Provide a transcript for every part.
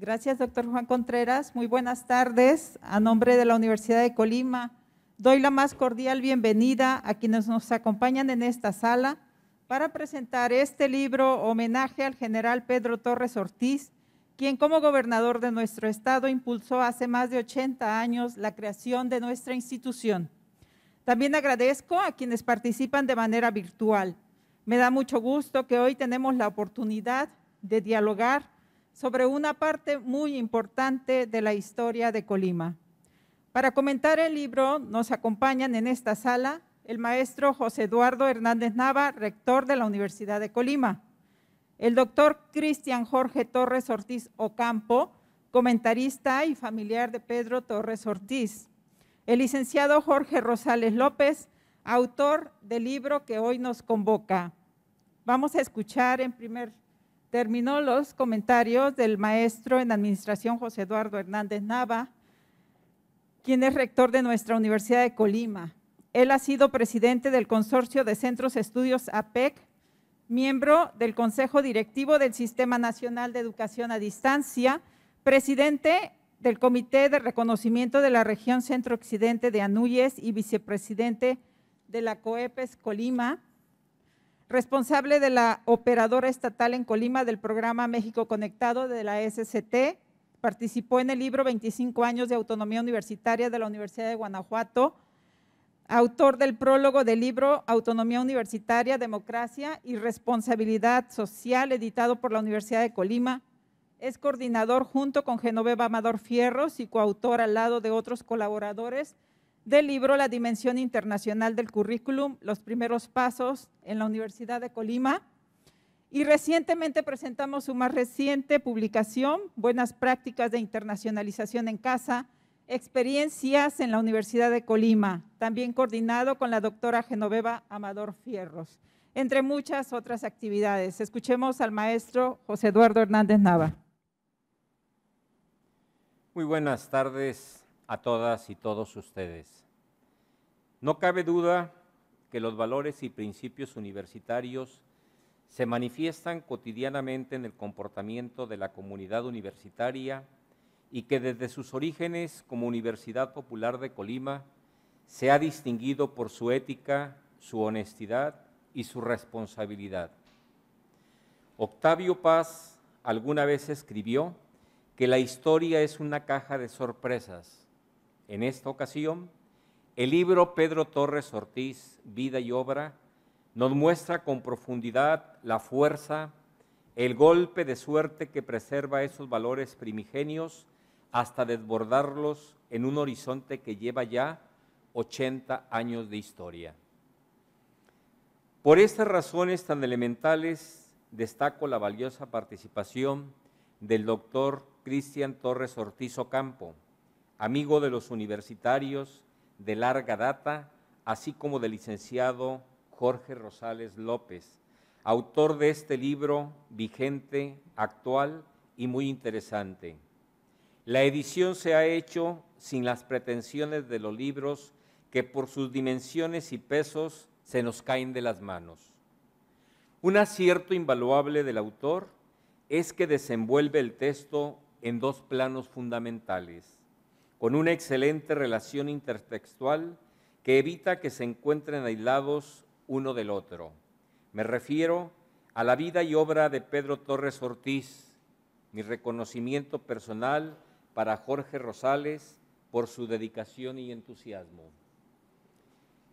Gracias, doctor Juan Contreras. Muy buenas tardes. A nombre de la Universidad de Colima, doy la más cordial bienvenida a quienes nos acompañan en esta sala para presentar este libro homenaje al general Pedro Torres Ortiz, quien como gobernador de nuestro estado impulsó hace más de 80 años la creación de nuestra institución. También agradezco a quienes participan de manera virtual. Me da mucho gusto que hoy tenemos la oportunidad de dialogar sobre una parte muy importante de la historia de Colima. Para comentar el libro nos acompañan en esta sala el maestro José Eduardo Hernández Nava, rector de la Universidad de Colima, el doctor Cristian Jorge Torres Ortiz Ocampo, comentarista y familiar de Pedro Torres Ortiz, el licenciado Jorge Rosales López, autor del libro que hoy nos convoca. Vamos a escuchar en primer lugar Terminó los comentarios del maestro en administración José Eduardo Hernández Nava, quien es rector de nuestra Universidad de Colima. Él ha sido presidente del Consorcio de Centros Estudios APEC, miembro del Consejo Directivo del Sistema Nacional de Educación a Distancia, presidente del Comité de Reconocimiento de la Región Centro-Occidente de Anuyes y vicepresidente de la COEPES Colima responsable de la operadora estatal en Colima del programa México Conectado de la SCT. Participó en el libro 25 años de autonomía universitaria de la Universidad de Guanajuato, autor del prólogo del libro Autonomía Universitaria, Democracia y Responsabilidad Social, editado por la Universidad de Colima. Es coordinador junto con Genoveva Amador Fierros y coautor al lado de otros colaboradores del libro La Dimensión Internacional del Currículum, los primeros pasos en la Universidad de Colima. Y recientemente presentamos su más reciente publicación, Buenas prácticas de internacionalización en casa, experiencias en la Universidad de Colima, también coordinado con la doctora Genoveva Amador Fierros, entre muchas otras actividades. Escuchemos al maestro José Eduardo Hernández Nava. Muy buenas tardes a todas y todos ustedes. No cabe duda que los valores y principios universitarios se manifiestan cotidianamente en el comportamiento de la comunidad universitaria y que desde sus orígenes como Universidad Popular de Colima se ha distinguido por su ética, su honestidad y su responsabilidad. Octavio Paz alguna vez escribió que la historia es una caja de sorpresas en esta ocasión, el libro Pedro Torres Ortiz, Vida y Obra, nos muestra con profundidad la fuerza, el golpe de suerte que preserva esos valores primigenios hasta desbordarlos en un horizonte que lleva ya 80 años de historia. Por estas razones tan elementales, destaco la valiosa participación del doctor Cristian Torres Ortiz Ocampo, amigo de los universitarios de larga data, así como del licenciado Jorge Rosales López, autor de este libro vigente, actual y muy interesante. La edición se ha hecho sin las pretensiones de los libros que por sus dimensiones y pesos se nos caen de las manos. Un acierto invaluable del autor es que desenvuelve el texto en dos planos fundamentales con una excelente relación intertextual que evita que se encuentren aislados uno del otro. Me refiero a la vida y obra de Pedro Torres Ortiz, mi reconocimiento personal para Jorge Rosales por su dedicación y entusiasmo.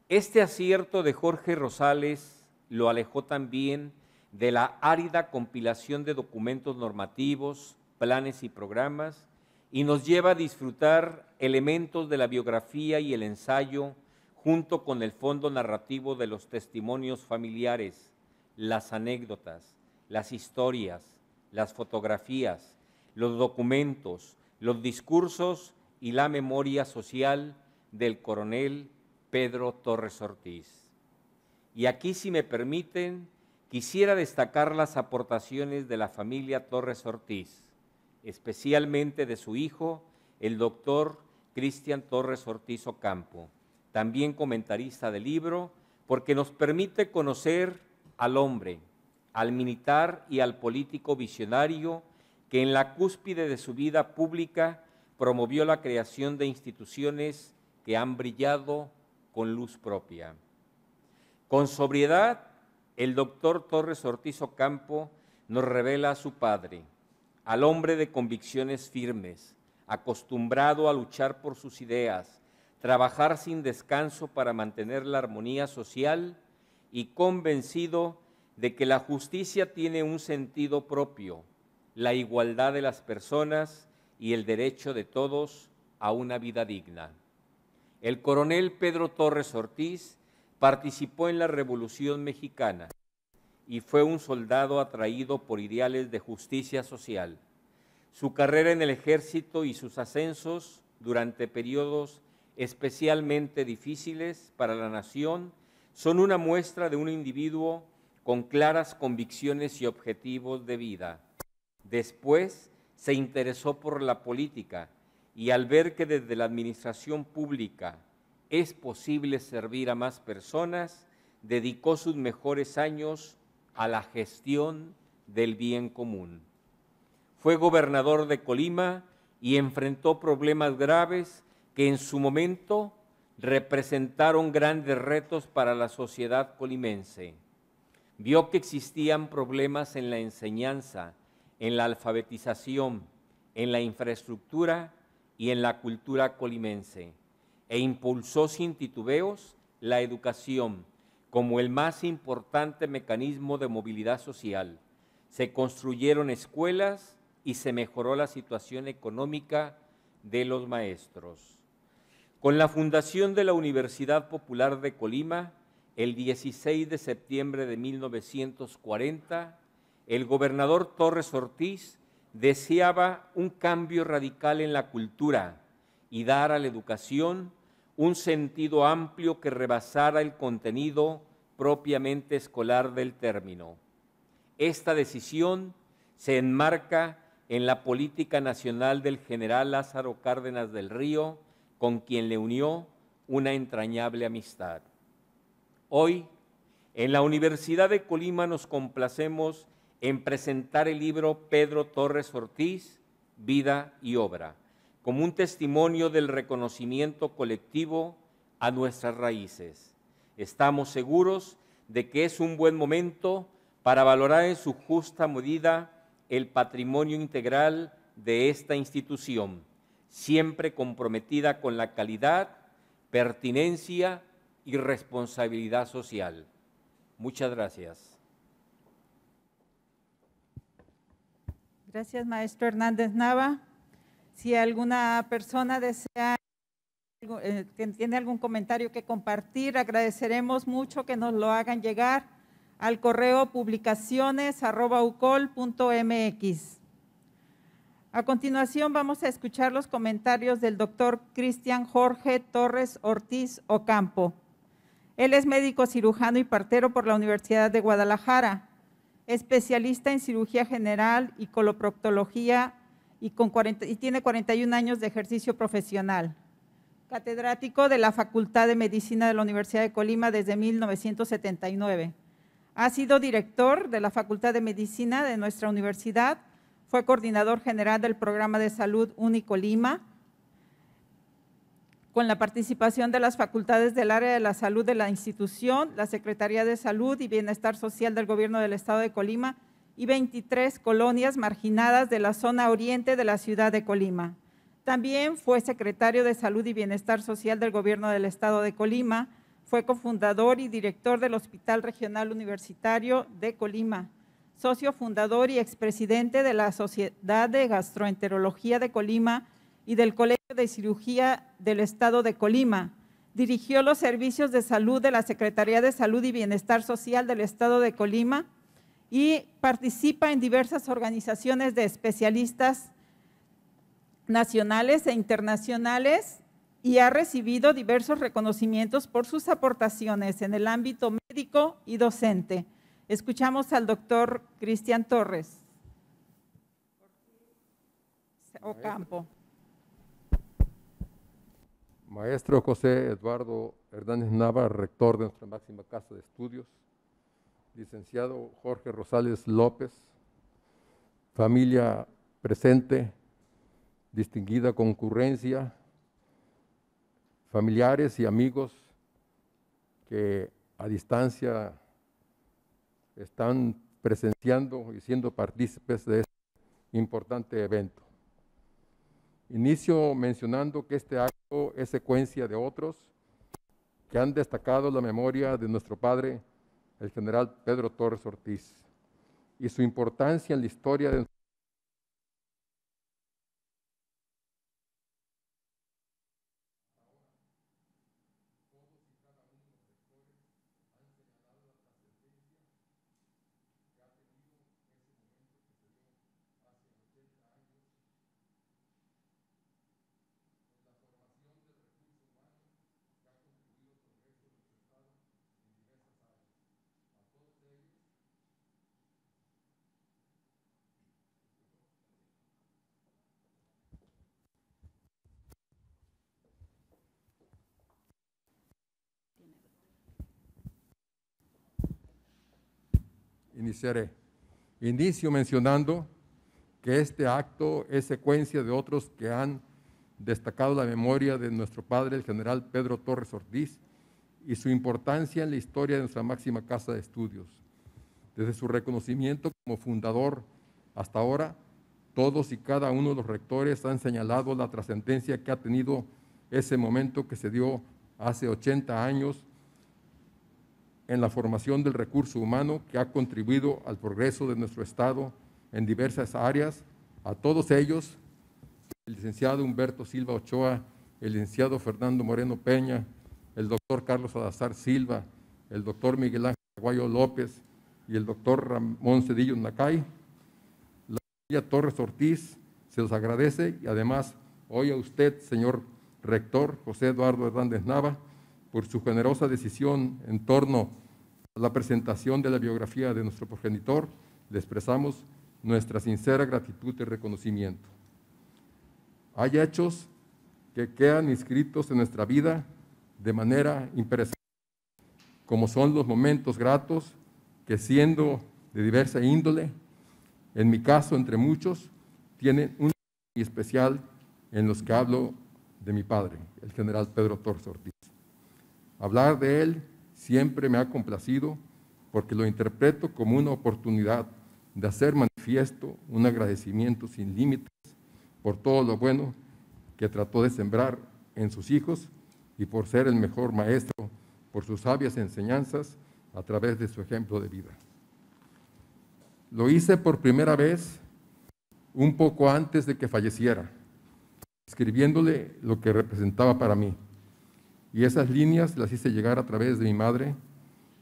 Este acierto de Jorge Rosales lo alejó también de la árida compilación de documentos normativos, planes y programas y nos lleva a disfrutar elementos de la biografía y el ensayo junto con el fondo narrativo de los testimonios familiares, las anécdotas, las historias, las fotografías, los documentos, los discursos y la memoria social del coronel Pedro Torres Ortiz. Y aquí, si me permiten, quisiera destacar las aportaciones de la familia Torres Ortiz, especialmente de su hijo, el doctor Cristian Torres Ortiz Ocampo, también comentarista del libro, porque nos permite conocer al hombre, al militar y al político visionario que en la cúspide de su vida pública promovió la creación de instituciones que han brillado con luz propia. Con sobriedad, el doctor Torres Ortiz Ocampo nos revela a su padre, al hombre de convicciones firmes, acostumbrado a luchar por sus ideas, trabajar sin descanso para mantener la armonía social y convencido de que la justicia tiene un sentido propio, la igualdad de las personas y el derecho de todos a una vida digna. El coronel Pedro Torres Ortiz participó en la Revolución Mexicana y fue un soldado atraído por ideales de justicia social. Su carrera en el ejército y sus ascensos durante periodos especialmente difíciles para la nación son una muestra de un individuo con claras convicciones y objetivos de vida. Después se interesó por la política y al ver que desde la administración pública es posible servir a más personas, dedicó sus mejores años a la gestión del bien común. Fue gobernador de Colima y enfrentó problemas graves que en su momento representaron grandes retos para la sociedad colimense. Vio que existían problemas en la enseñanza, en la alfabetización, en la infraestructura y en la cultura colimense, e impulsó sin titubeos la educación como el más importante mecanismo de movilidad social. Se construyeron escuelas y se mejoró la situación económica de los maestros. Con la fundación de la Universidad Popular de Colima, el 16 de septiembre de 1940, el gobernador Torres Ortiz deseaba un cambio radical en la cultura y dar a la educación un sentido amplio que rebasara el contenido propiamente escolar del término. Esta decisión se enmarca en la política nacional del general Lázaro Cárdenas del Río, con quien le unió una entrañable amistad. Hoy, en la Universidad de Colima nos complacemos en presentar el libro Pedro Torres Ortiz, Vida y Obra como un testimonio del reconocimiento colectivo a nuestras raíces. Estamos seguros de que es un buen momento para valorar en su justa medida el patrimonio integral de esta institución, siempre comprometida con la calidad, pertinencia y responsabilidad social. Muchas gracias. Gracias, maestro Hernández Nava. Si alguna persona desea, eh, tiene algún comentario que compartir, agradeceremos mucho que nos lo hagan llegar al correo publicaciones.ucol.mx. A continuación vamos a escuchar los comentarios del doctor Cristian Jorge Torres Ortiz Ocampo. Él es médico cirujano y partero por la Universidad de Guadalajara, especialista en cirugía general y coloproctología y, tiene 41 años de ejercicio profesional. Catedrático de la Facultad de Medicina de la Universidad de Colima desde 1979. Ha sido director de la Facultad de Medicina de nuestra universidad. Fue coordinador general del programa de salud Lima, con la participación de las facultades del área de la salud de la institución, la Secretaría de Salud y Bienestar Social del Gobierno del Estado de Colima y 23 colonias marginadas de la zona oriente de la ciudad de Colima. También fue secretario de Salud y Bienestar Social del Gobierno del Estado de Colima, fue cofundador y director del Hospital Regional Universitario de Colima, socio fundador y expresidente de la Sociedad de Gastroenterología de Colima y del Colegio de Cirugía del Estado de Colima. Dirigió los servicios de salud de la Secretaría de Salud y Bienestar Social del Estado de Colima y participa en diversas organizaciones de especialistas nacionales e internacionales y ha recibido diversos reconocimientos por sus aportaciones en el ámbito médico y docente. Escuchamos al doctor Cristian Torres. Ocampo. Maestro José Eduardo Hernández Nava, rector de nuestra máxima casa de estudios, licenciado Jorge Rosales López, familia presente, distinguida concurrencia, familiares y amigos que a distancia están presenciando y siendo partícipes de este importante evento. Inicio mencionando que este acto es secuencia de otros que han destacado la memoria de nuestro Padre el general Pedro Torres Ortiz y su importancia en la historia de iniciaré. Inicio mencionando que este acto es secuencia de otros que han destacado la memoria de nuestro padre, el general Pedro Torres Ortiz, y su importancia en la historia de nuestra máxima casa de estudios. Desde su reconocimiento como fundador hasta ahora, todos y cada uno de los rectores han señalado la trascendencia que ha tenido ese momento que se dio hace 80 años en la formación del recurso humano que ha contribuido al progreso de nuestro Estado en diversas áreas. A todos ellos, el licenciado Humberto Silva Ochoa, el licenciado Fernando Moreno Peña, el doctor Carlos Salazar Silva, el doctor Miguel Ángel Aguayo López y el doctor Ramón Cedillo Nacay. La familia Torres Ortiz se los agradece y además hoy a usted, señor rector José Eduardo Hernández Nava, por su generosa decisión en torno a la presentación de la biografía de nuestro progenitor, le expresamos nuestra sincera gratitud y reconocimiento. Hay hechos que quedan inscritos en nuestra vida de manera impresionante, como son los momentos gratos que siendo de diversa índole, en mi caso entre muchos, tienen un especial en los que hablo de mi padre, el general Pedro Torres Ortiz. Hablar de Él siempre me ha complacido porque lo interpreto como una oportunidad de hacer manifiesto un agradecimiento sin límites por todo lo bueno que trató de sembrar en sus hijos y por ser el mejor maestro, por sus sabias enseñanzas a través de su ejemplo de vida. Lo hice por primera vez un poco antes de que falleciera, escribiéndole lo que representaba para mí. Y esas líneas las hice llegar a través de mi madre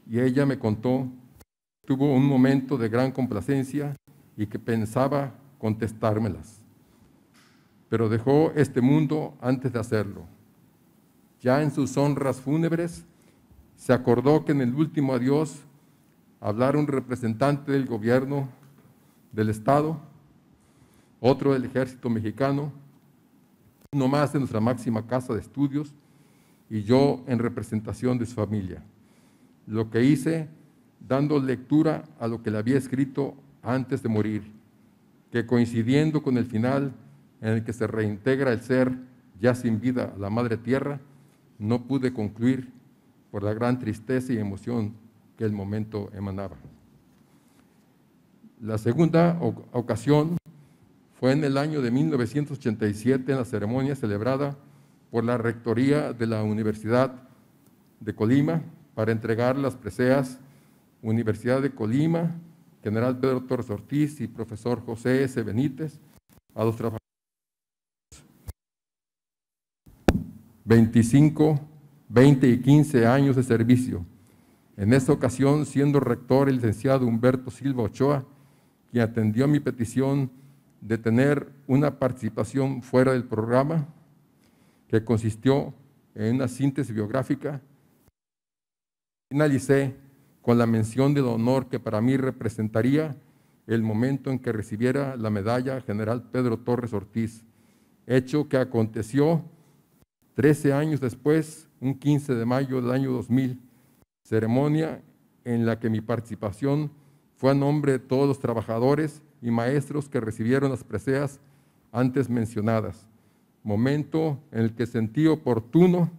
y ella me contó, tuvo un momento de gran complacencia y que pensaba contestármelas, pero dejó este mundo antes de hacerlo. Ya en sus honras fúnebres se acordó que en el último adiós hablar un representante del gobierno del Estado, otro del ejército mexicano, uno más de nuestra máxima casa de estudios, y yo en representación de su familia. Lo que hice dando lectura a lo que le había escrito antes de morir, que coincidiendo con el final en el que se reintegra el ser ya sin vida a la madre tierra, no pude concluir por la gran tristeza y emoción que el momento emanaba. La segunda ocasión fue en el año de 1987 en la ceremonia celebrada por la Rectoría de la Universidad de Colima para entregar las preseas Universidad de Colima, General Pedro Torres Ortiz y profesor José S. Benítez a los trabajadores 25, 20 y 15 años de servicio. En esta ocasión, siendo rector el licenciado Humberto Silva Ochoa, quien atendió a mi petición de tener una participación fuera del programa, que consistió en una síntesis biográfica. Finalicé con la mención del honor que para mí representaría el momento en que recibiera la medalla General Pedro Torres Ortiz, hecho que aconteció 13 años después, un 15 de mayo del año 2000, ceremonia en la que mi participación fue a nombre de todos los trabajadores y maestros que recibieron las preseas antes mencionadas momento en el que sentí oportuno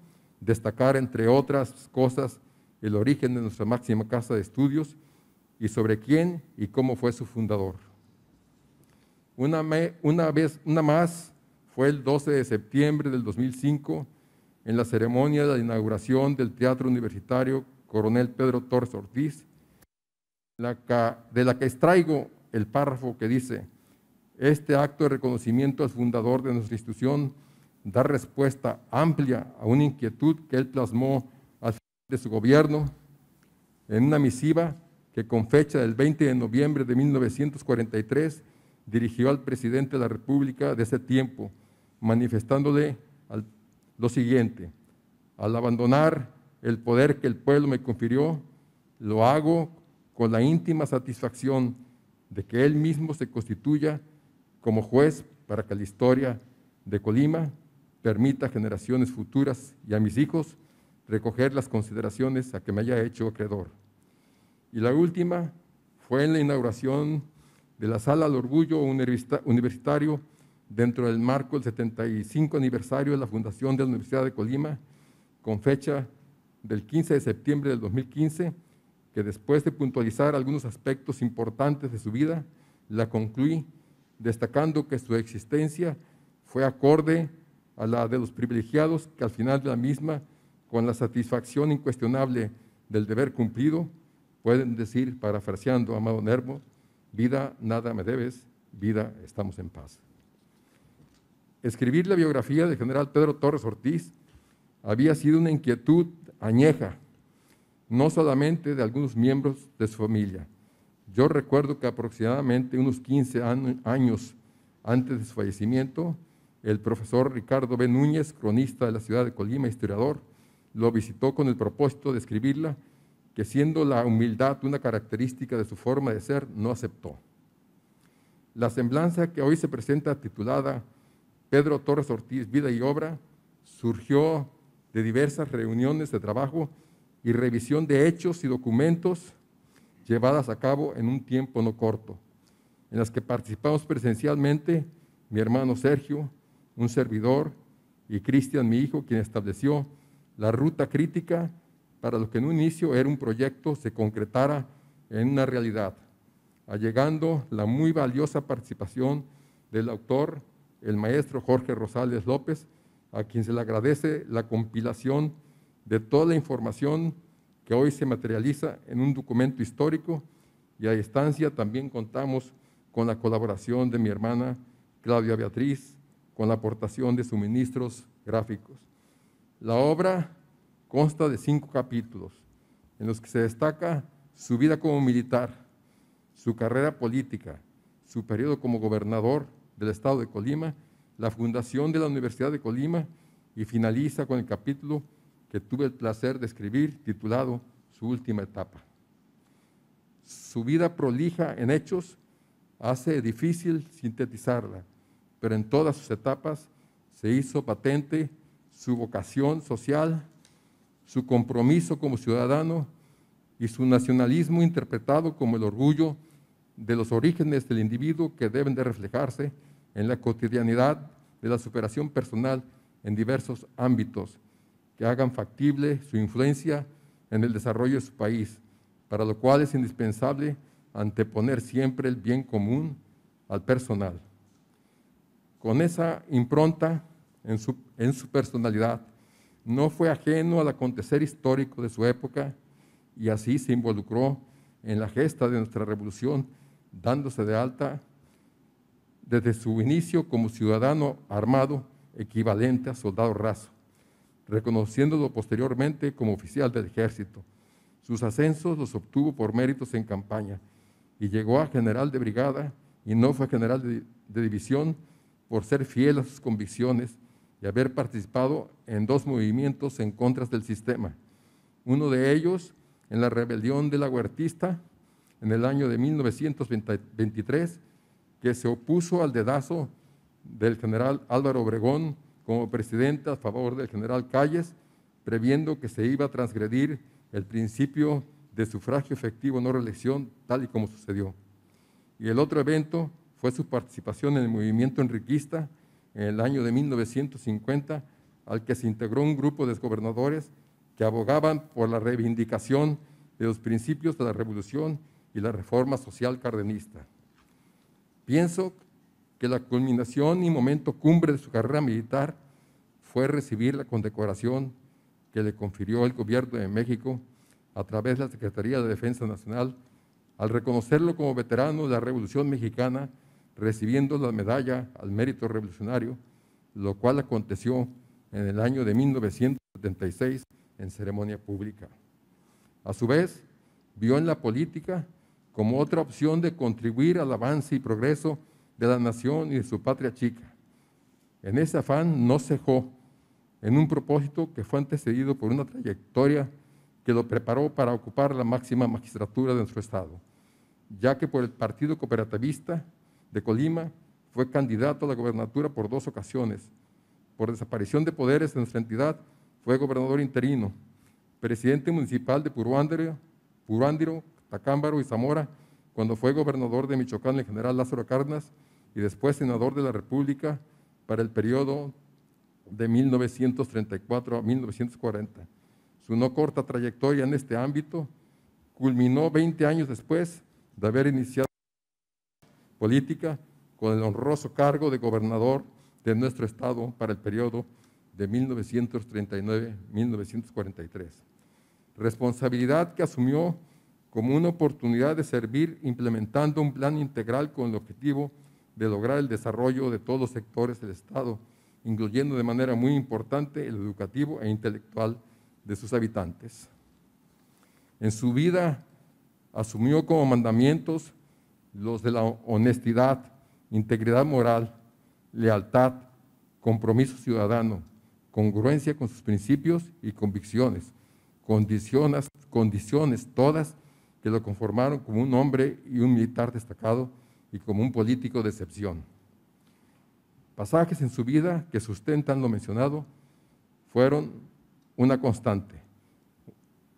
destacar, entre otras cosas, el origen de nuestra máxima casa de estudios y sobre quién y cómo fue su fundador. Una, vez, una más, fue el 12 de septiembre del 2005, en la ceremonia de la inauguración del Teatro Universitario Coronel Pedro Torres Ortiz, de la que extraigo el párrafo que dice, este acto de reconocimiento al fundador de nuestra institución da respuesta amplia a una inquietud que él plasmó al final de su gobierno en una misiva que con fecha del 20 de noviembre de 1943 dirigió al presidente de la República de ese tiempo, manifestándole lo siguiente, al abandonar el poder que el pueblo me confirió, lo hago con la íntima satisfacción de que él mismo se constituya como juez para que la historia de Colima permita a generaciones futuras y a mis hijos recoger las consideraciones a que me haya hecho acreedor. Y la última fue en la inauguración de la Sala del Orgullo Universitario dentro del marco del 75 aniversario de la fundación de la Universidad de Colima, con fecha del 15 de septiembre del 2015, que después de puntualizar algunos aspectos importantes de su vida, la concluí destacando que su existencia fue acorde a la de los privilegiados que al final de la misma, con la satisfacción incuestionable del deber cumplido, pueden decir, parafraseando Amado Nervo, vida nada me debes, vida estamos en paz. Escribir la biografía del general Pedro Torres Ortiz había sido una inquietud añeja, no solamente de algunos miembros de su familia, yo recuerdo que aproximadamente unos 15 años antes de su fallecimiento, el profesor Ricardo B. Núñez, cronista de la ciudad de Colima, historiador, lo visitó con el propósito de escribirla, que siendo la humildad una característica de su forma de ser, no aceptó. La semblanza que hoy se presenta titulada Pedro Torres Ortiz, Vida y Obra, surgió de diversas reuniones de trabajo y revisión de hechos y documentos llevadas a cabo en un tiempo no corto, en las que participamos presencialmente mi hermano Sergio, un servidor, y Cristian, mi hijo, quien estableció la ruta crítica para lo que en un inicio era un proyecto se concretara en una realidad, allegando la muy valiosa participación del autor, el maestro Jorge Rosales López, a quien se le agradece la compilación de toda la información que hoy se materializa en un documento histórico y a distancia también contamos con la colaboración de mi hermana Claudia Beatriz, con la aportación de suministros gráficos. La obra consta de cinco capítulos, en los que se destaca su vida como militar, su carrera política, su periodo como gobernador del estado de Colima, la fundación de la Universidad de Colima y finaliza con el capítulo que tuve el placer de escribir titulado Su última etapa. Su vida prolija en hechos hace difícil sintetizarla, pero en todas sus etapas se hizo patente su vocación social, su compromiso como ciudadano y su nacionalismo interpretado como el orgullo de los orígenes del individuo que deben de reflejarse en la cotidianidad de la superación personal en diversos ámbitos, que hagan factible su influencia en el desarrollo de su país, para lo cual es indispensable anteponer siempre el bien común al personal. Con esa impronta en su, personalidad, no fue ajeno al acontecer histórico de su época y así se involucró en la gesta de nuestra revolución, dándose de alta desde su inicio como ciudadano armado equivalente a soldado raso reconociéndolo posteriormente como oficial del ejército. Sus ascensos los obtuvo por méritos en campaña y llegó a general de brigada y no fue general de, división por ser fiel a sus convicciones y haber participado en dos movimientos en contra del sistema. Uno de ellos en la rebelión de la huertista en el año de 1923, que se opuso al dedazo del general Álvaro Obregón como presidenta a favor del general Calles, previendo que se iba a transgredir el principio de sufragio efectivo no reelección, tal y como sucedió. Y el otro evento fue su participación en el movimiento enriquista en el año de 1950, al que se integró un grupo de gobernadores que abogaban por la reivindicación de los principios de la revolución y la reforma social cardenista. Pienso la culminación y momento cumbre de su carrera militar fue recibir la condecoración que le confirió el gobierno de México a través de la Secretaría de Defensa Nacional al reconocerlo como veterano de la Revolución Mexicana, recibiendo la medalla al mérito revolucionario, lo cual aconteció en el año de 1976 en ceremonia pública. A su vez, vio en la política como otra opción de contribuir al avance y progreso de la nación y de su patria chica. En ese afán no cejó en un propósito que fue antecedido por una trayectoria que lo preparó para ocupar la máxima magistratura de nuestro Estado, ya que por el Partido Cooperativista de Colima fue candidato a la gobernatura por dos ocasiones. Por desaparición de poderes en nuestra entidad, fue gobernador interino, presidente municipal de Puruándiro, Puruándiro Tacámbaro y Zamora, cuando fue gobernador de Michoacán el general Lázaro Cárdenas, y después senador de la República para el periodo de 1934 a 1940. Su no corta trayectoria en este ámbito culminó 20 años después de haber iniciado política con el honroso cargo de gobernador de nuestro estado para el periodo de 1939-1943. Responsabilidad que asumió como una oportunidad de servir implementando un plan integral con el objetivo de de lograr el desarrollo de todos los sectores del Estado, incluyendo de manera muy importante el educativo e intelectual de sus habitantes. En su vida asumió como mandamientos los de la honestidad, integridad moral, lealtad, compromiso ciudadano, congruencia con sus principios y convicciones, condiciones, condiciones todas que lo conformaron como un hombre y un militar destacado y como un político de excepción. Pasajes en su vida que sustentan lo mencionado fueron una constante,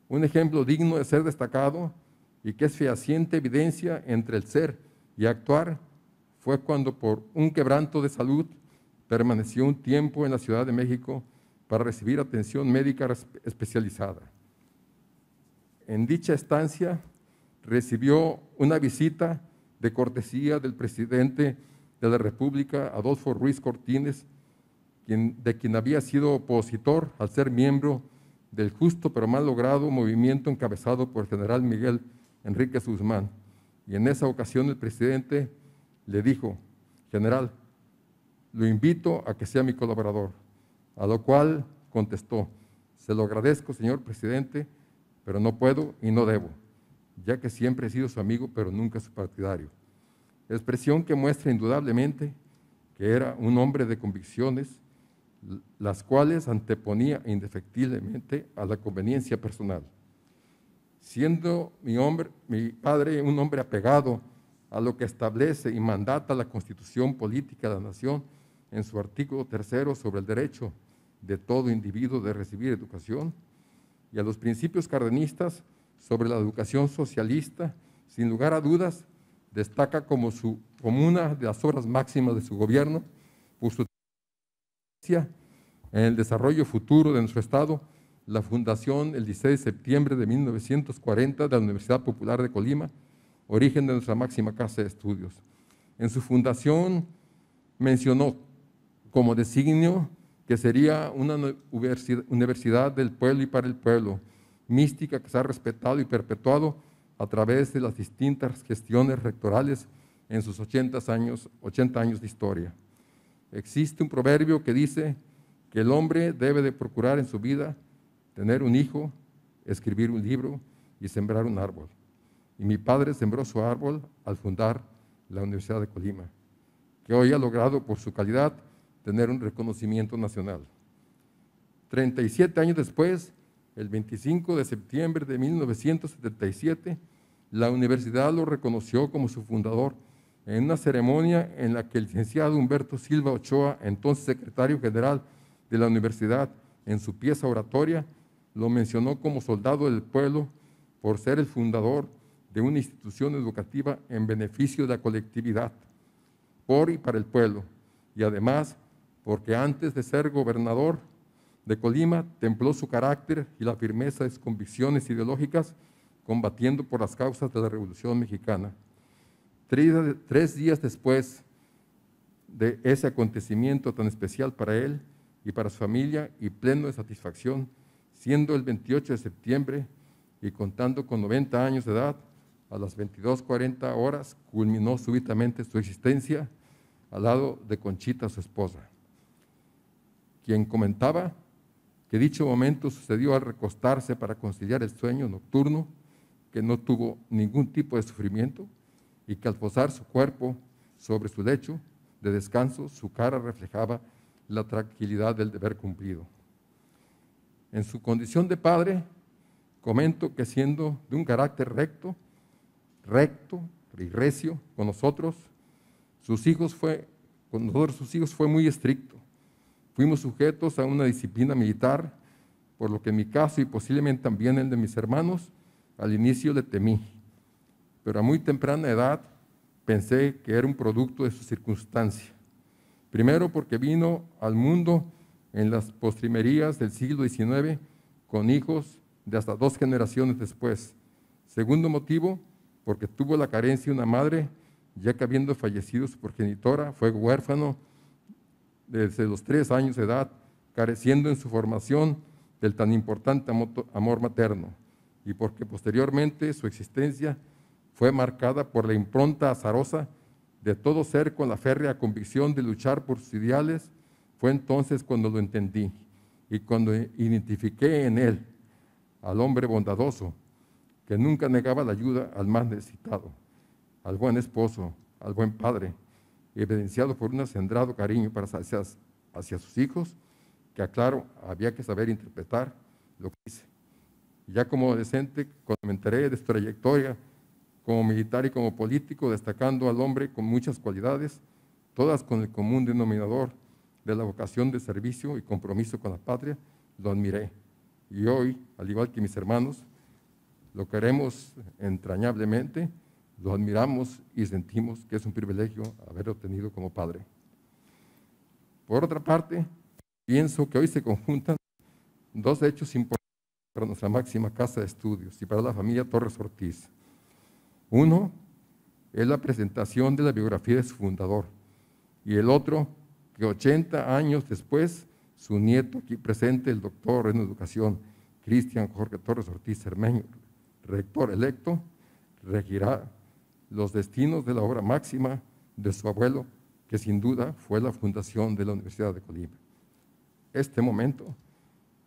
un ejemplo digno de ser destacado y que es fehaciente evidencia entre el ser y actuar fue cuando por un quebranto de salud permaneció un tiempo en la Ciudad de México para recibir atención médica especializada. En dicha estancia recibió una visita de cortesía del presidente de la República, Adolfo Ruiz Cortines, de quien había sido opositor al ser miembro del justo pero mal logrado movimiento encabezado por el general Miguel Enrique Guzmán. Y en esa ocasión el presidente le dijo, general, lo invito a que sea mi colaborador, a lo cual contestó, se lo agradezco, señor presidente, pero no puedo y no debo ya que siempre he sido su amigo, pero nunca su partidario. Expresión que muestra indudablemente que era un hombre de convicciones, las cuales anteponía indefectiblemente a la conveniencia personal. Siendo mi, hombre, mi padre un hombre apegado a lo que establece y mandata la Constitución Política de la Nación en su artículo tercero sobre el derecho de todo individuo de recibir educación, y a los principios cardenistas sobre la educación socialista, sin lugar a dudas, destaca como, una de las obras máximas de su gobierno por su en el desarrollo futuro de nuestro Estado, la fundación el 16 de septiembre de 1940 de la Universidad Popular de Colima, origen de nuestra máxima casa de estudios. En su fundación mencionó como designio que sería una universidad del pueblo y para el pueblo, mística que se ha respetado y perpetuado a través de las distintas gestiones rectorales en sus 80 años, años de historia. Existe un proverbio que dice que el hombre debe de procurar en su vida tener un hijo, escribir un libro y sembrar un árbol. Y mi padre sembró su árbol al fundar la Universidad de Colima, que hoy ha logrado por su calidad tener un reconocimiento nacional. 37 años después, el 25 de septiembre de 1977, la universidad lo reconoció como su fundador en una ceremonia en la que el licenciado Humberto Silva Ochoa, entonces secretario general de la universidad, en su pieza oratoria, lo mencionó como soldado del pueblo por ser el fundador de una institución educativa en beneficio de la colectividad, por y para el pueblo, y además porque antes de ser gobernador de Colima templó su carácter y la firmeza de sus convicciones ideológicas combatiendo por las causas de la Revolución Mexicana. Tres, días después de ese acontecimiento tan especial para él y para su familia y pleno de satisfacción, siendo el 28 de septiembre y contando con 90 años de edad, a las 22.40 horas culminó súbitamente su existencia al lado de Conchita, su esposa, quien comentaba que dicho momento sucedió al recostarse para conciliar el sueño nocturno, que no tuvo ningún tipo de sufrimiento y que al posar su cuerpo sobre su lecho de descanso, su cara reflejaba la tranquilidad del deber cumplido. En su condición de padre, comento que siendo de un carácter recto, recto y recio con nosotros, sus hijos fue, con nosotros sus hijos fue muy estricto Fuimos sujetos a una disciplina militar, por lo que en mi caso y posiblemente también el de mis hermanos, al inicio le temí. Pero a muy temprana edad pensé que era un producto de su circunstancia. Primero porque vino al mundo en las postrimerías del siglo XIX con hijos de hasta dos generaciones después. Segundo motivo, porque tuvo la carencia de una madre, ya que habiendo fallecido su progenitora, fue huérfano desde los tres años de edad, careciendo en su formación del tan importante amor materno, y porque posteriormente su existencia fue marcada por la impronta azarosa de todo ser con la férrea convicción de luchar por sus ideales, fue entonces cuando lo entendí y cuando identifiqué en él al hombre bondadoso que nunca negaba la ayuda al más necesitado, al buen esposo, al buen padre, evidenciado por un acendrado cariño para hacia, sus hijos, que aclaro, había que saber interpretar lo que dice. Ya como decente, cuando me enteré de su trayectoria como militar y como político, destacando al hombre con muchas cualidades, todas con el común denominador de la vocación de servicio y compromiso con la patria, lo admiré. Y hoy, al igual que mis hermanos, lo queremos entrañablemente lo admiramos y sentimos que es un privilegio haber obtenido como padre. Por otra parte, pienso que hoy se conjuntan dos hechos importantes para nuestra máxima casa de estudios y para la familia Torres Ortiz. Uno es la presentación de la biografía de su fundador y el otro que 80 años después su nieto aquí presente, el doctor en educación Cristian Jorge Torres Ortiz rector electo, regirá los destinos de la obra máxima de su abuelo, que sin duda fue la fundación de la Universidad de Colima. Este momento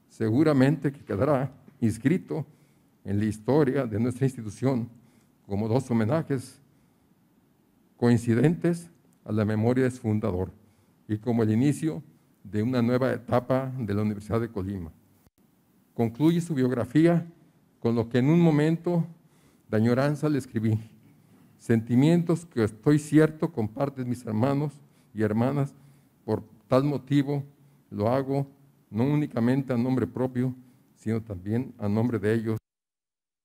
seguramente quedará inscrito en la historia de nuestra institución como dos homenajes coincidentes a la memoria de su fundador y como el inicio de una nueva etapa de la Universidad de Colima. Concluye su biografía con lo que en un momento de añoranza le escribí sentimientos que estoy cierto comparten mis hermanos y hermanas. Por tal motivo lo hago no únicamente a nombre propio, sino también a nombre de ellos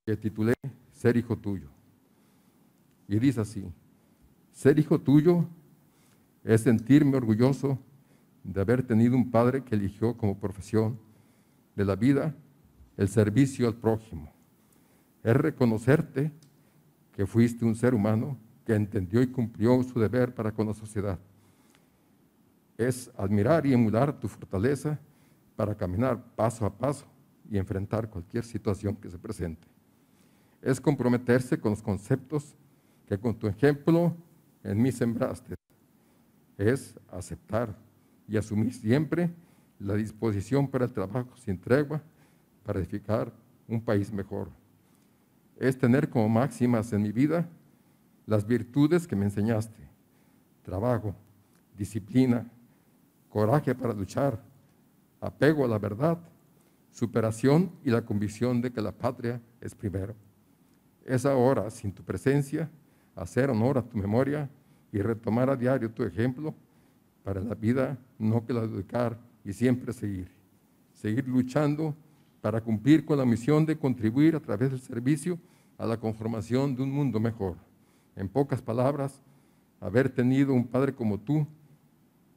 que titulé Ser Hijo Tuyo. Y dice así, ser hijo tuyo es sentirme orgulloso de haber tenido un padre que eligió como profesión de la vida el servicio al prójimo. Es reconocerte que fuiste un ser humano que entendió y cumplió su deber para con la sociedad. Es admirar y emular tu fortaleza para caminar paso a paso y enfrentar cualquier situación que se presente. Es comprometerse con los conceptos que con tu ejemplo en mí sembraste. Es aceptar y asumir siempre la disposición para el trabajo sin tregua para edificar un país mejor es tener como máximas en mi vida las virtudes que me enseñaste, trabajo, disciplina, coraje para luchar, apego a la verdad, superación y la convicción de que la patria es primero. Es ahora, sin tu presencia, hacer honor a tu memoria y retomar a diario tu ejemplo para la vida, no que la educar y siempre seguir, seguir luchando para cumplir con la misión de contribuir a través del servicio a la conformación de un mundo mejor. En pocas palabras, haber tenido un padre como tú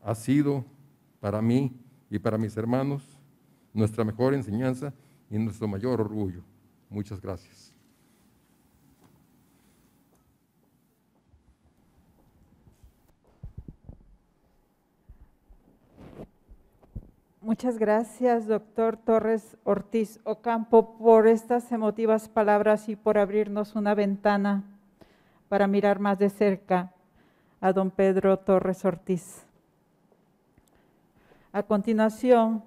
ha sido para mí y para mis hermanos nuestra mejor enseñanza y nuestro mayor orgullo. Muchas gracias. Muchas gracias, doctor Torres Ortiz Ocampo, por estas emotivas palabras y por abrirnos una ventana para mirar más de cerca a don Pedro Torres Ortiz. A continuación,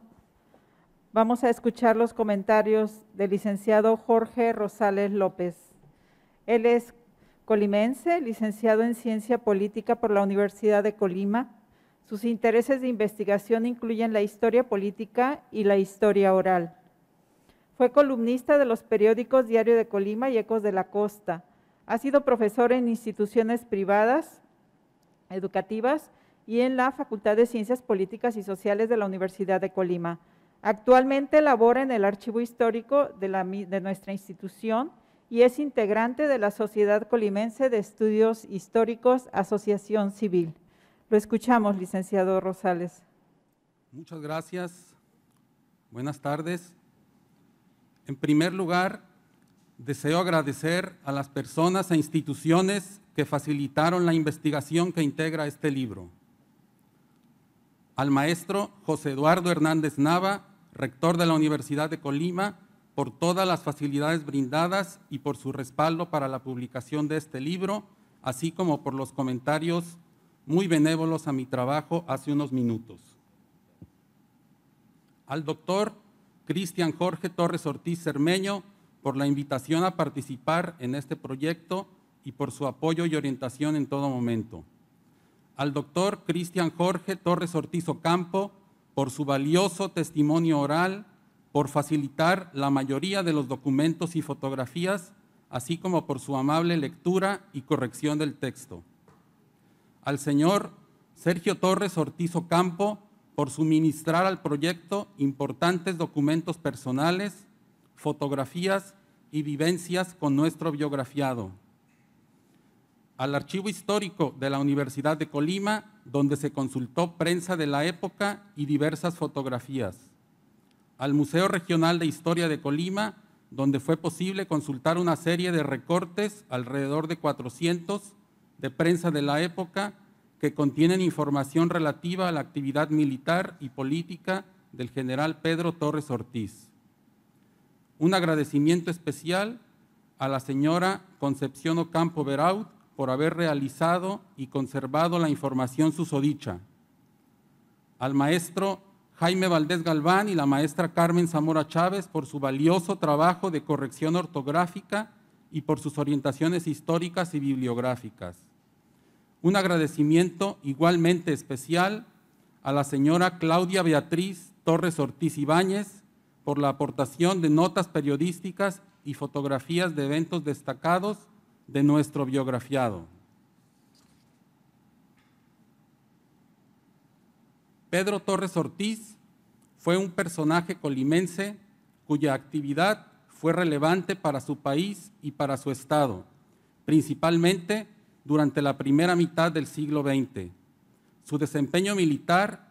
vamos a escuchar los comentarios del licenciado Jorge Rosales López. Él es colimense, licenciado en Ciencia Política por la Universidad de Colima sus intereses de investigación incluyen la historia política y la historia oral. Fue columnista de los periódicos Diario de Colima y Ecos de la Costa. Ha sido profesor en instituciones privadas, educativas y en la Facultad de Ciencias Políticas y Sociales de la Universidad de Colima. Actualmente labora en el Archivo Histórico de, nuestra institución y es integrante de la Sociedad Colimense de Estudios Históricos Asociación Civil. Lo escuchamos, licenciado Rosales. Muchas gracias. Buenas tardes. En primer lugar, deseo agradecer a las personas e instituciones que facilitaron la investigación que integra este libro. Al maestro José Eduardo Hernández Nava, rector de la Universidad de Colima, por todas las facilidades brindadas y por su respaldo para la publicación de este libro, así como por los comentarios muy benévolos a mi trabajo hace unos minutos. Al doctor Cristian Jorge Torres Ortiz Cermeño por la invitación a participar en este proyecto y por su apoyo y orientación en todo momento. Al doctor Cristian Jorge Torres Ortiz Ocampo por su valioso testimonio oral, por facilitar la mayoría de los documentos y fotografías, así como por su amable lectura y corrección del texto al señor Sergio Torres Ortiz Ocampo por suministrar al proyecto importantes documentos personales, fotografías y vivencias con nuestro biografiado. Al Archivo Histórico de la Universidad de Colima, donde se consultó prensa de la época y diversas fotografías. Al Museo Regional de Historia de Colima, donde fue posible consultar una serie de recortes, alrededor de 400, de prensa de la época que contienen información relativa a la actividad militar y política del general Pedro Torres Ortiz. Un agradecimiento especial a la señora Concepción Ocampo Veraud por haber realizado y conservado la información susodicha. Al maestro Jaime Valdés Galván y la maestra Carmen Zamora Chávez por su valioso trabajo de corrección ortográfica y por sus orientaciones históricas y bibliográficas. Un agradecimiento igualmente especial a la señora Claudia Beatriz Torres Ortiz Ibáñez por la aportación de notas periodísticas y fotografías de eventos destacados de nuestro biografiado. Pedro Torres Ortiz fue un personaje colimense cuya actividad fue relevante para su país y para su estado, principalmente durante la primera mitad del siglo XX. Su desempeño militar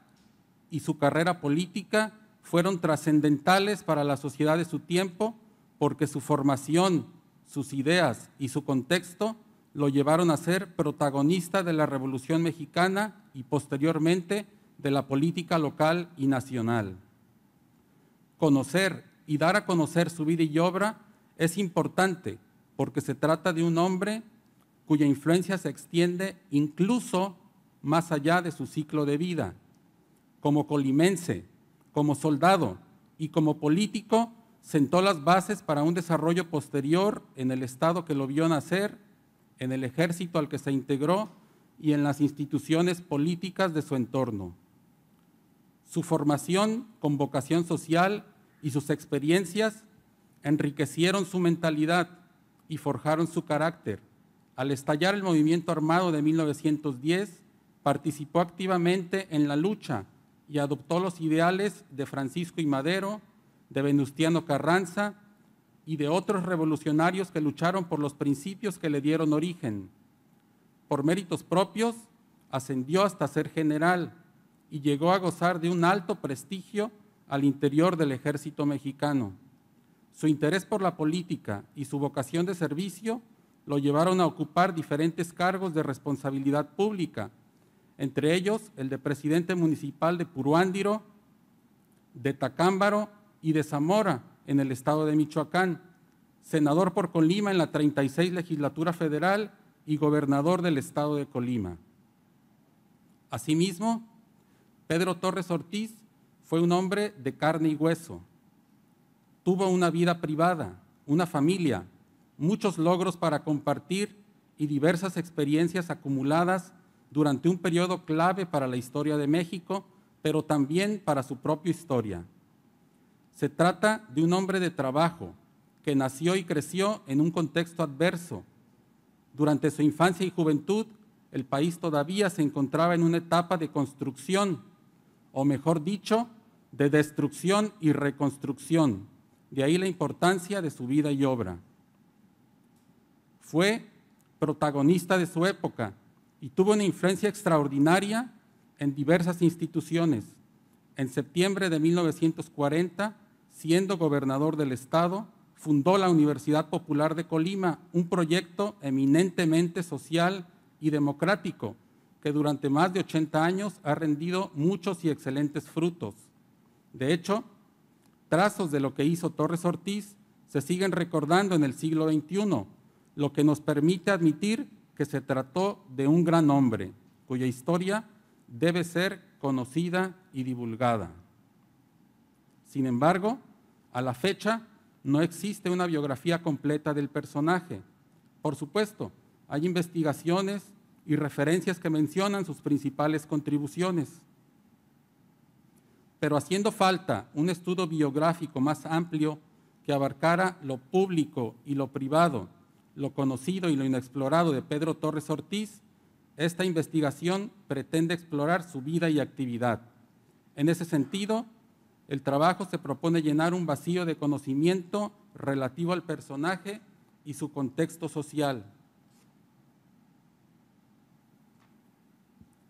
y su carrera política fueron trascendentales para la sociedad de su tiempo porque su formación, sus ideas y su contexto lo llevaron a ser protagonista de la Revolución Mexicana y posteriormente de la política local y nacional. Conocer y dar a conocer su vida y obra es importante porque se trata de un hombre cuya influencia se extiende incluso más allá de su ciclo de vida. Como colimense, como soldado y como político, sentó las bases para un desarrollo posterior en el Estado que lo vio nacer, en el ejército al que se integró y en las instituciones políticas de su entorno. Su formación con vocación social y sus experiencias enriquecieron su mentalidad y forjaron su carácter, al estallar el movimiento armado de 1910, participó activamente en la lucha y adoptó los ideales de Francisco y Madero, de Venustiano Carranza y de otros revolucionarios que lucharon por los principios que le dieron origen. Por méritos propios, ascendió hasta ser general y llegó a gozar de un alto prestigio al interior del ejército mexicano. Su interés por la política y su vocación de servicio lo llevaron a ocupar diferentes cargos de responsabilidad pública, entre ellos el de presidente municipal de Puruándiro, de Tacámbaro y de Zamora, en el estado de Michoacán, senador por Colima en la 36 legislatura federal y gobernador del estado de Colima. Asimismo, Pedro Torres Ortiz fue un hombre de carne y hueso. Tuvo una vida privada, una familia, muchos logros para compartir y diversas experiencias acumuladas durante un periodo clave para la historia de México, pero también para su propia historia. Se trata de un hombre de trabajo que nació y creció en un contexto adverso. Durante su infancia y juventud, el país todavía se encontraba en una etapa de construcción, o mejor dicho, de destrucción y reconstrucción. De ahí la importancia de su vida y obra. Fue protagonista de su época y tuvo una influencia extraordinaria en diversas instituciones. En septiembre de 1940, siendo gobernador del estado, fundó la Universidad Popular de Colima, un proyecto eminentemente social y democrático que durante más de 80 años ha rendido muchos y excelentes frutos. De hecho, trazos de lo que hizo Torres Ortiz se siguen recordando en el siglo XXI lo que nos permite admitir que se trató de un gran hombre cuya historia debe ser conocida y divulgada. Sin embargo, a la fecha no existe una biografía completa del personaje. Por supuesto, hay investigaciones y referencias que mencionan sus principales contribuciones. Pero haciendo falta un estudio biográfico más amplio que abarcara lo público y lo privado, lo conocido y lo inexplorado de Pedro Torres Ortiz, esta investigación pretende explorar su vida y actividad. En ese sentido, el trabajo se propone llenar un vacío de conocimiento relativo al personaje y su contexto social.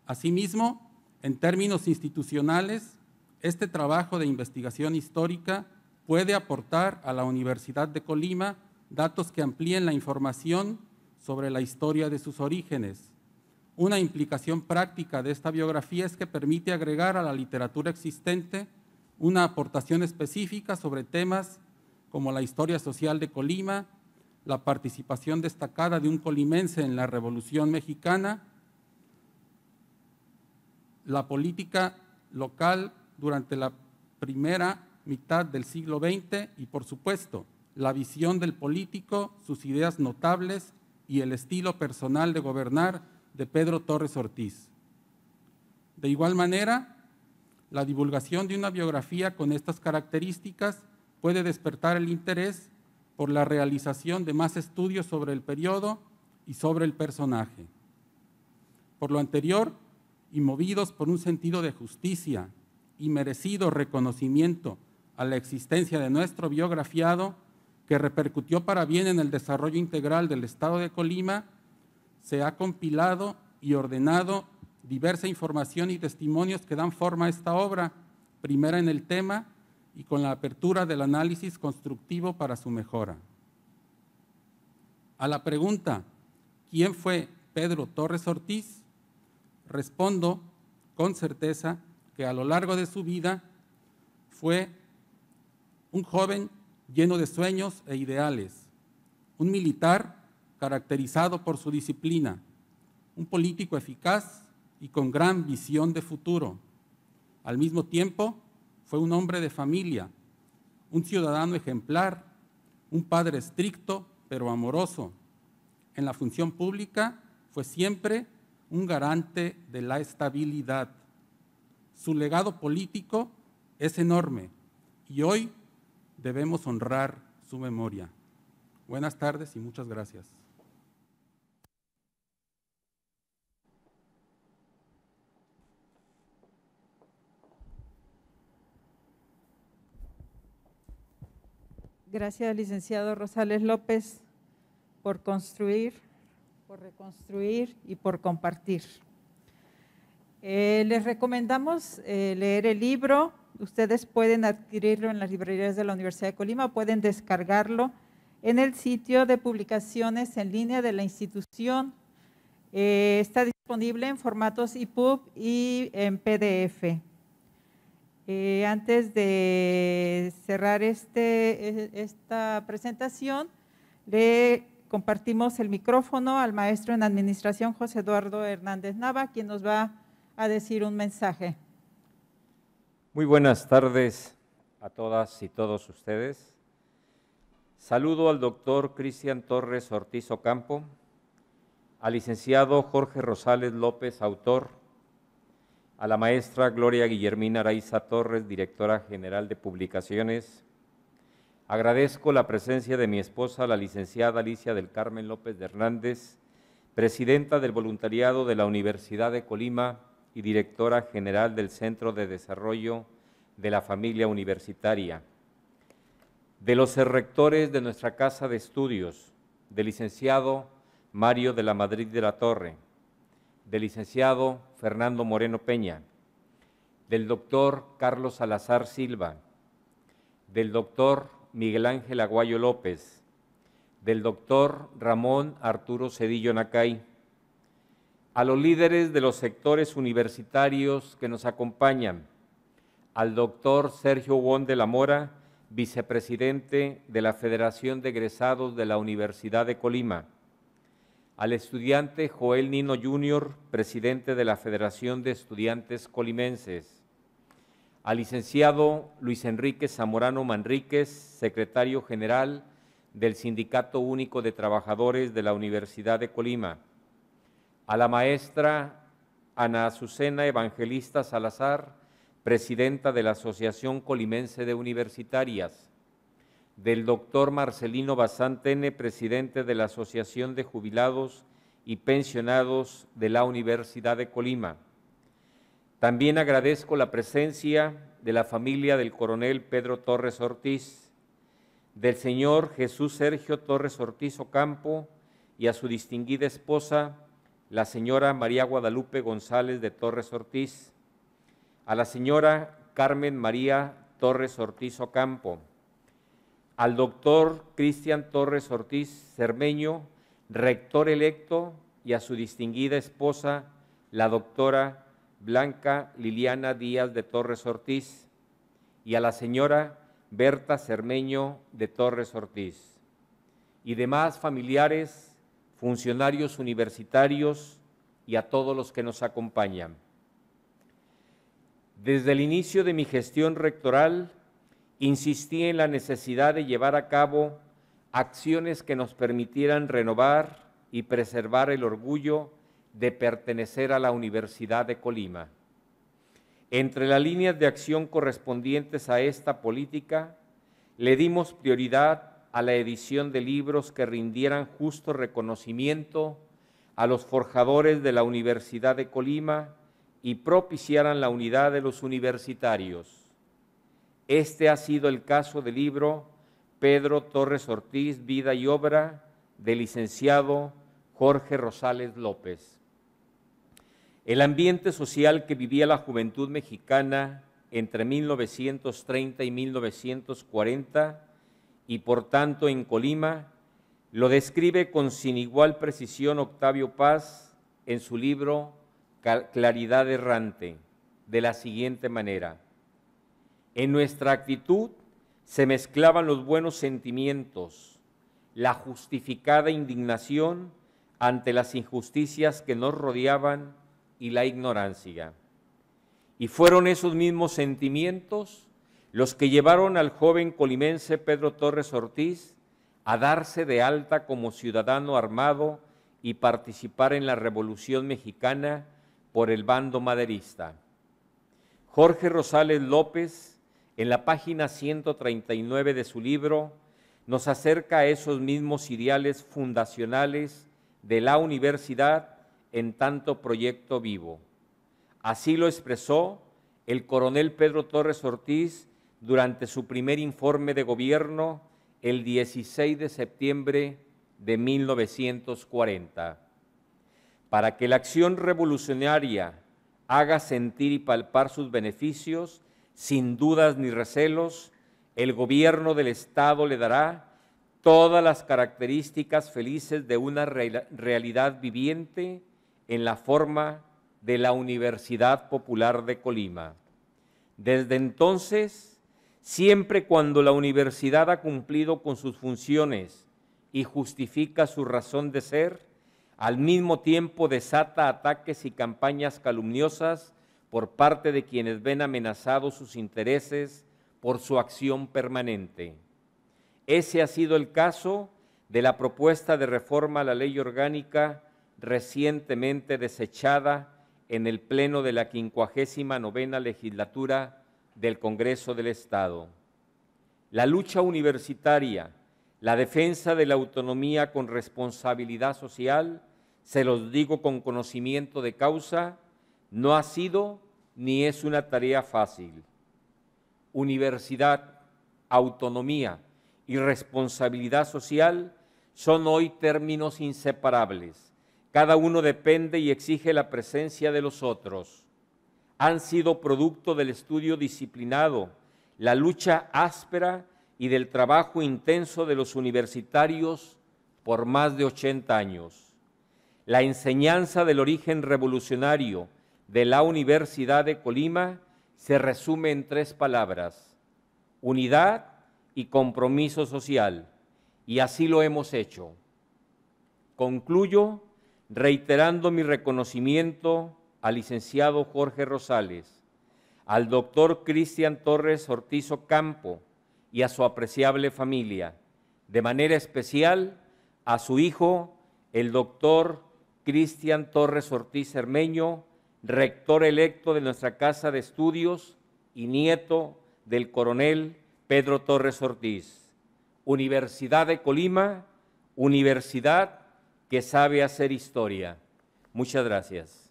Asimismo, en términos institucionales, este trabajo de investigación histórica puede aportar a la Universidad de Colima datos que amplíen la información sobre la historia de sus orígenes. Una implicación práctica de esta biografía es que permite agregar a la literatura existente una aportación específica sobre temas como la historia social de Colima, la participación destacada de un colimense en la Revolución Mexicana, la política local durante la primera mitad del siglo XX y, por supuesto, la visión del político, sus ideas notables y el estilo personal de gobernar de Pedro Torres Ortiz. De igual manera, la divulgación de una biografía con estas características puede despertar el interés por la realización de más estudios sobre el periodo y sobre el personaje. Por lo anterior, y movidos por un sentido de justicia y merecido reconocimiento a la existencia de nuestro biografiado, que repercutió para bien en el desarrollo integral del Estado de Colima, se ha compilado y ordenado diversa información y testimonios que dan forma a esta obra, primera en el tema y con la apertura del análisis constructivo para su mejora. A la pregunta, ¿quién fue Pedro Torres Ortiz? Respondo con certeza que a lo largo de su vida fue un joven lleno de sueños e ideales, un militar caracterizado por su disciplina, un político eficaz y con gran visión de futuro. Al mismo tiempo, fue un hombre de familia, un ciudadano ejemplar, un padre estricto pero amoroso. En la función pública fue siempre un garante de la estabilidad. Su legado político es enorme y hoy debemos honrar su memoria. Buenas tardes y muchas gracias. Gracias, licenciado Rosales López, por construir, por reconstruir y por compartir. Eh, les recomendamos eh, leer el libro Ustedes pueden adquirirlo en las librerías de la Universidad de Colima, pueden descargarlo en el sitio de publicaciones en línea de la institución. Eh, está disponible en formatos EPUB y en PDF. Eh, antes de cerrar este, e, esta presentación, le compartimos el micrófono al maestro en administración José Eduardo Hernández Nava, quien nos va a decir un mensaje. Muy buenas tardes a todas y todos ustedes. Saludo al doctor Cristian Torres Ortiz Ocampo, al licenciado Jorge Rosales López, autor, a la maestra Gloria Guillermina Araiza Torres, directora general de publicaciones. Agradezco la presencia de mi esposa, la licenciada Alicia del Carmen López de Hernández, presidenta del voluntariado de la Universidad de Colima, y directora general del Centro de Desarrollo de la Familia Universitaria, de los rectores de nuestra Casa de Estudios, del licenciado Mario de la Madrid de la Torre, del licenciado Fernando Moreno Peña, del doctor Carlos Salazar Silva, del doctor Miguel Ángel Aguayo López, del doctor Ramón Arturo Cedillo Nacay, a los líderes de los sectores universitarios que nos acompañan, al doctor Sergio Won de la Mora, vicepresidente de la Federación de Egresados de la Universidad de Colima, al estudiante Joel Nino Jr., presidente de la Federación de Estudiantes Colimenses, al licenciado Luis Enrique Zamorano Manríquez, secretario general del Sindicato Único de Trabajadores de la Universidad de Colima, a la maestra Ana Azucena Evangelista Salazar, presidenta de la Asociación Colimense de Universitarias, del doctor Marcelino Basantene, presidente de la Asociación de Jubilados y Pensionados de la Universidad de Colima. También agradezco la presencia de la familia del coronel Pedro Torres Ortiz, del señor Jesús Sergio Torres Ortiz Ocampo y a su distinguida esposa, la señora María Guadalupe González de Torres Ortiz, a la señora Carmen María Torres Ortiz Ocampo, al doctor Cristian Torres Ortiz Cermeño, rector electo, y a su distinguida esposa, la doctora Blanca Liliana Díaz de Torres Ortiz, y a la señora Berta Cermeño de Torres Ortiz, y demás familiares funcionarios universitarios y a todos los que nos acompañan. Desde el inicio de mi gestión rectoral, insistí en la necesidad de llevar a cabo acciones que nos permitieran renovar y preservar el orgullo de pertenecer a la Universidad de Colima. Entre las líneas de acción correspondientes a esta política, le dimos prioridad a la edición de libros que rindieran justo reconocimiento a los forjadores de la Universidad de Colima y propiciaran la unidad de los universitarios. Este ha sido el caso del libro Pedro Torres Ortiz, Vida y Obra, del licenciado Jorge Rosales López. El ambiente social que vivía la juventud mexicana entre 1930 y 1940 y por tanto en Colima, lo describe con sin igual precisión Octavio Paz en su libro Claridad Errante, de la siguiente manera. En nuestra actitud se mezclaban los buenos sentimientos, la justificada indignación ante las injusticias que nos rodeaban y la ignorancia. Y fueron esos mismos sentimientos los que llevaron al joven colimense Pedro Torres Ortiz a darse de alta como ciudadano armado y participar en la Revolución Mexicana por el bando maderista. Jorge Rosales López, en la página 139 de su libro, nos acerca a esos mismos ideales fundacionales de la universidad en tanto proyecto vivo. Así lo expresó el coronel Pedro Torres Ortiz durante su primer informe de gobierno el 16 de septiembre de 1940. Para que la acción revolucionaria haga sentir y palpar sus beneficios, sin dudas ni recelos, el gobierno del Estado le dará todas las características felices de una realidad viviente en la forma de la Universidad Popular de Colima. Desde entonces, siempre cuando la universidad ha cumplido con sus funciones y justifica su razón de ser, al mismo tiempo desata ataques y campañas calumniosas por parte de quienes ven amenazados sus intereses por su acción permanente. Ese ha sido el caso de la propuesta de reforma a la ley orgánica recientemente desechada en el Pleno de la 59 legislatura del Congreso del Estado. La lucha universitaria, la defensa de la autonomía con responsabilidad social, se los digo con conocimiento de causa, no ha sido ni es una tarea fácil. Universidad, autonomía y responsabilidad social son hoy términos inseparables. Cada uno depende y exige la presencia de los otros han sido producto del estudio disciplinado, la lucha áspera y del trabajo intenso de los universitarios por más de 80 años. La enseñanza del origen revolucionario de la Universidad de Colima se resume en tres palabras, unidad y compromiso social, y así lo hemos hecho. Concluyo reiterando mi reconocimiento al licenciado Jorge Rosales, al doctor Cristian Torres Ortiz Ocampo y a su apreciable familia, de manera especial a su hijo, el doctor Cristian Torres Ortiz Hermeño, rector electo de nuestra Casa de Estudios y nieto del coronel Pedro Torres Ortiz. Universidad de Colima, universidad que sabe hacer historia. Muchas gracias.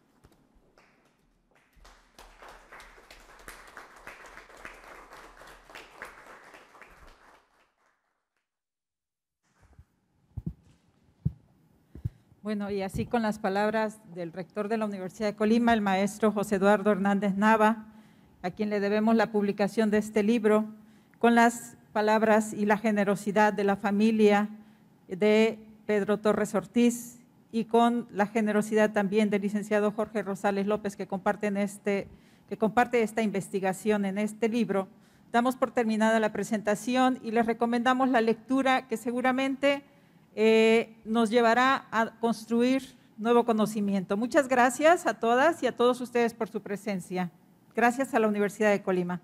Bueno, y así con las palabras del rector de la Universidad de Colima, el maestro José Eduardo Hernández Nava, a quien le debemos la publicación de este libro, con las palabras y la generosidad de la familia de Pedro Torres Ortiz y con la generosidad también del licenciado Jorge Rosales López que, este, comparte esta investigación en este libro. Damos por terminada la presentación y les recomendamos la lectura que seguramente eh, nos llevará a construir nuevo conocimiento. Muchas gracias a todas y a todos ustedes por su presencia. Gracias a la Universidad de Colima.